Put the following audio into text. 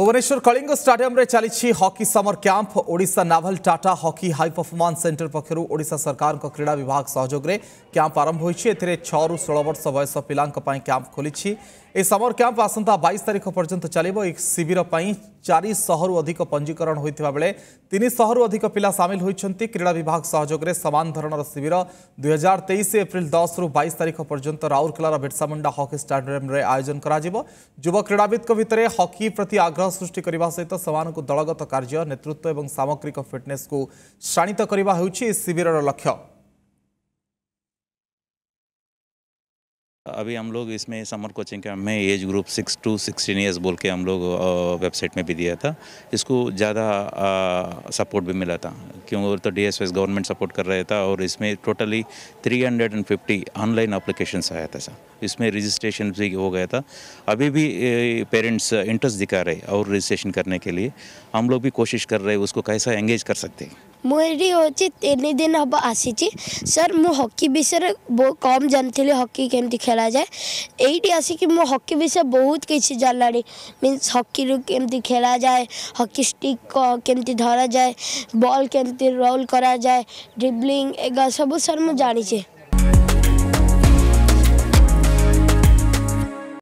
Bhubaneswar Kalinga stadium चली hockey summer camp ओडा Naval Tata hockey high performance centre पक्षर ओडा सरकार क्रीड़ा विभाग सहयोग में क्यांप आरंभ हो षोल वर्ष बयस पिला क्यांप खोली समर क्यांप आसंता बैश तारीख पर्यटन चलो एक शिविर ଚାରି ଶହରୁ ଅଧିକ ପଞ୍ଜୀକରଣ ହୋଇଥିବା ବେଳେ ତିନିଶହରୁ ଅଧିକ ପିଲା ସାମିଲ ହୋଇଛନ୍ତି କ୍ରୀଡ଼ା ବିଭାଗ ସହଯୋଗରେ ସମାନ ଧରଣର ଶିବିର ଦୁଇହଜାର ତେଇଶ ଏପ୍ରିଲ ଦଶରୁ ବାଇଶ ତାରିଖ ପର୍ଯ୍ୟନ୍ତ ରାଉରକେଲାର ବିର୍ସାମୁଣ୍ଡା ହକି ଷ୍ଟାଡିୟମ୍ରେ ଆୟୋଜନ କରାଯିବ ଯୁବ କ୍ରୀଡ଼ାବିତ୍ଙ୍କ ଭିତରେ ହକି ପ୍ରତି ଆଗ୍ରହ ସୃଷ୍ଟି କରିବା ସହିତ ସେମାନଙ୍କୁ ଦଳଗତ କାର୍ଯ୍ୟ ନେତୃତ୍ୱ ଏବଂ ସାମଗ୍ରିକ ଫିଟ୍ନେସ୍କୁ ଶାଣିତ କରିବା ହେଉଛି ଏହି ଶିବିରର ଲକ୍ଷ୍ୟ अभी हम लोग इसमें समर कोचिंग कैंप में age group six to sixteen years बोल के हम लोग वेबसाइट में भी दिया था इसको ज़्यादा सपोर्ट भी मिला था क्यों तो डी गवर्नमेंट सपोर्ट कर रहा था और इसमें टोटली 350 ऑनलाइन अप्लीकेशंस आया था सर इसमें रजिस्ट्रेशन भी हो गया था अभी भी पेरेंट्स इंटरेस्ट दिखा रहे और रजिस्ट्रेशन करने के लिए हम लोग भी कोशिश कर रहे उसको कैसा एंगेज कर सकते हैं ମୁଁ ଏଇଠି ହେଉଛି ତିନି ଦିନ ହେବ ଆସିଛି ସାର୍ ମୁଁ ହକି ବିଷୟରେ ବହୁତ କମ୍ ଜାଣିଥିଲି ହକି କେମିତି ଖେଳାଯାଏ ଏଇଠି ଆସିକି ମୁଁ ହକି ବିଷୟରେ ବହୁତ କିଛି ଜାଣିଲାଣି ମିନ୍ସ ହକିରୁ କେମିତି ଖେଳାଯାଏ ହକି ଷ୍ଟିକ୍ କେମିତି ଧରାଯାଏ ବଲ୍ କେମିତି ରୋଲ୍ କରାଯାଏ ଡ୍ରିବ୍ଲିଂ ଏଗୁଡ଼ା ସବୁ ସାର୍ ମୁଁ ଜାଣିଛି